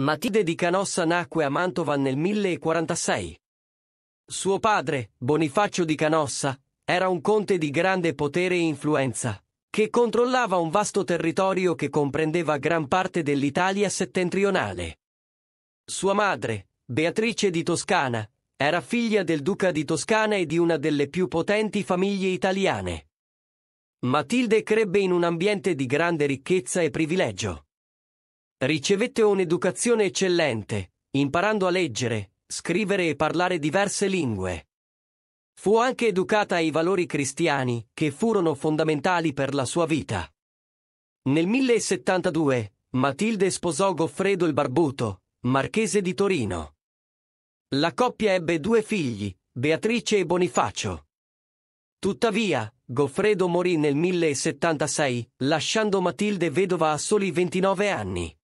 Matide di Canossa nacque a Mantova nel 1046. Suo padre, Bonifacio di Canossa, era un conte di grande potere e influenza, che controllava un vasto territorio che comprendeva gran parte dell'Italia settentrionale. Sua madre, Beatrice di Toscana, era figlia del duca di Toscana e di una delle più potenti famiglie italiane. Matilde crebbe in un ambiente di grande ricchezza e privilegio. Ricevette un'educazione eccellente, imparando a leggere, scrivere e parlare diverse lingue. Fu anche educata ai valori cristiani, che furono fondamentali per la sua vita. Nel 1072, Matilde sposò Goffredo il Barbuto, marchese di Torino. La coppia ebbe due figli, Beatrice e Bonifacio. Tuttavia, Goffredo morì nel 1076, lasciando Matilde vedova a soli 29 anni.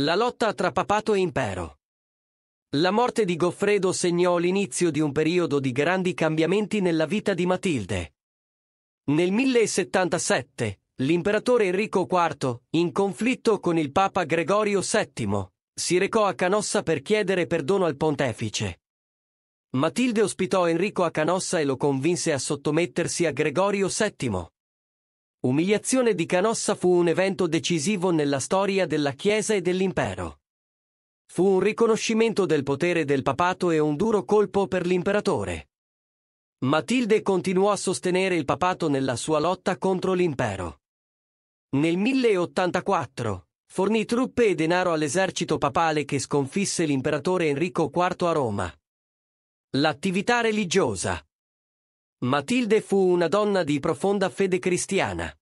La lotta tra papato e impero. La morte di Goffredo segnò l'inizio di un periodo di grandi cambiamenti nella vita di Matilde. Nel 1077, l'imperatore Enrico IV, in conflitto con il papa Gregorio VII, si recò a Canossa per chiedere perdono al pontefice. Matilde ospitò Enrico a Canossa e lo convinse a sottomettersi a Gregorio VII. Umiliazione di Canossa fu un evento decisivo nella storia della Chiesa e dell'impero. Fu un riconoscimento del potere del papato e un duro colpo per l'imperatore. Matilde continuò a sostenere il papato nella sua lotta contro l'impero. Nel 1084 fornì truppe e denaro all'esercito papale che sconfisse l'imperatore Enrico IV a Roma. L'attività religiosa Matilde fu una donna di profonda fede cristiana.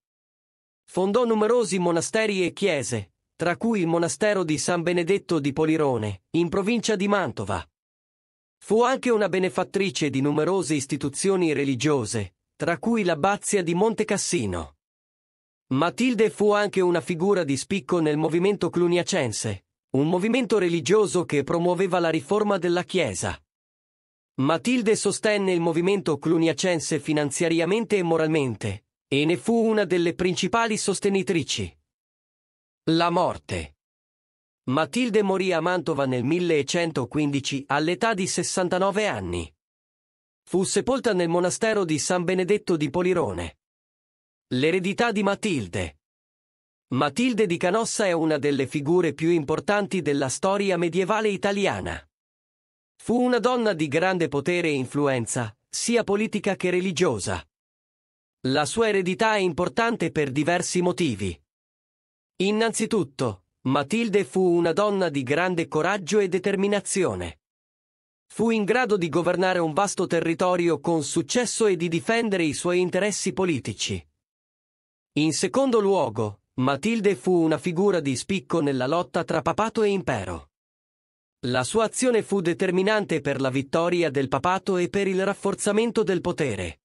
Fondò numerosi monasteri e chiese, tra cui il monastero di San Benedetto di Polirone, in provincia di Mantova. Fu anche una benefattrice di numerose istituzioni religiose, tra cui l'abbazia di Monte Cassino. Matilde fu anche una figura di spicco nel movimento cluniacense, un movimento religioso che promuoveva la riforma della Chiesa. Matilde sostenne il movimento cluniacense finanziariamente e moralmente, e ne fu una delle principali sostenitrici. La morte. Matilde morì a Mantova nel 1115 all'età di 69 anni. Fu sepolta nel monastero di San Benedetto di Polirone. L'eredità di Matilde. Matilde di Canossa è una delle figure più importanti della storia medievale italiana. Fu una donna di grande potere e influenza, sia politica che religiosa. La sua eredità è importante per diversi motivi. Innanzitutto, Matilde fu una donna di grande coraggio e determinazione. Fu in grado di governare un vasto territorio con successo e di difendere i suoi interessi politici. In secondo luogo, Matilde fu una figura di spicco nella lotta tra papato e impero. La sua azione fu determinante per la vittoria del papato e per il rafforzamento del potere.